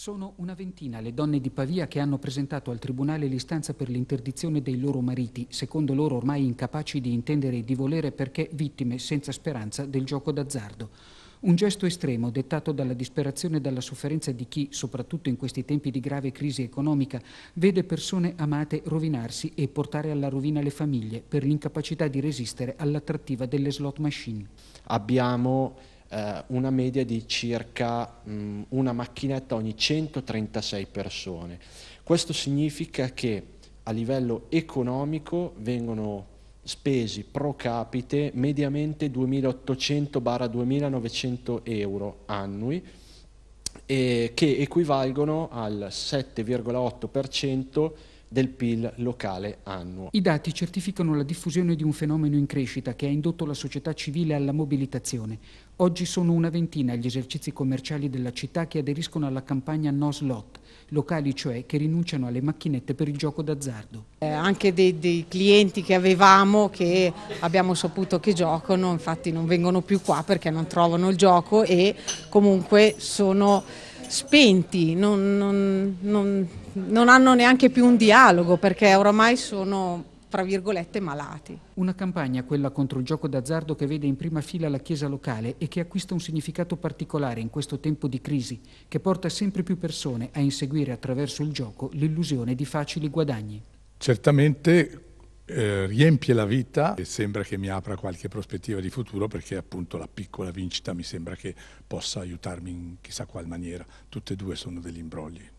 Sono una ventina le donne di Pavia che hanno presentato al Tribunale l'istanza per l'interdizione dei loro mariti, secondo loro ormai incapaci di intendere e di volere perché vittime senza speranza del gioco d'azzardo. Un gesto estremo dettato dalla disperazione e dalla sofferenza di chi, soprattutto in questi tempi di grave crisi economica, vede persone amate rovinarsi e portare alla rovina le famiglie per l'incapacità di resistere all'attrattiva delle slot machine. Abbiamo eh, una media di circa mh, mm, una macchinetta ogni 136 persone. Questo significa che a livello economico vengono spesi pro capite mediamente 2.800-2.900 euro annui, eh, che equivalgono al 7,8% del PIL locale annuo. I dati certificano la diffusione di un fenomeno in crescita che ha indotto la società civile alla mobilitazione. Oggi sono una ventina gli esercizi commerciali della città che aderiscono alla campagna No Slot, locali cioè che rinunciano alle macchinette per il gioco d'azzardo. Eh, anche dei, dei clienti che avevamo che abbiamo saputo che giocano, infatti non vengono più qua perché non trovano il gioco e comunque sono spenti, non, non, non, non hanno neanche più un dialogo perché oramai sono tra virgolette malati. Una campagna, quella contro il gioco d'azzardo, che vede in prima fila la Chiesa locale e che acquista un significato particolare in questo tempo di crisi, che porta sempre più persone a inseguire attraverso il gioco l'illusione di facili guadagni. Certamente eh, riempie la vita e sembra che mi apra qualche prospettiva di futuro perché appunto la piccola vincita mi sembra che possa aiutarmi in chissà qual maniera. Tutte e due sono degli imbrogli.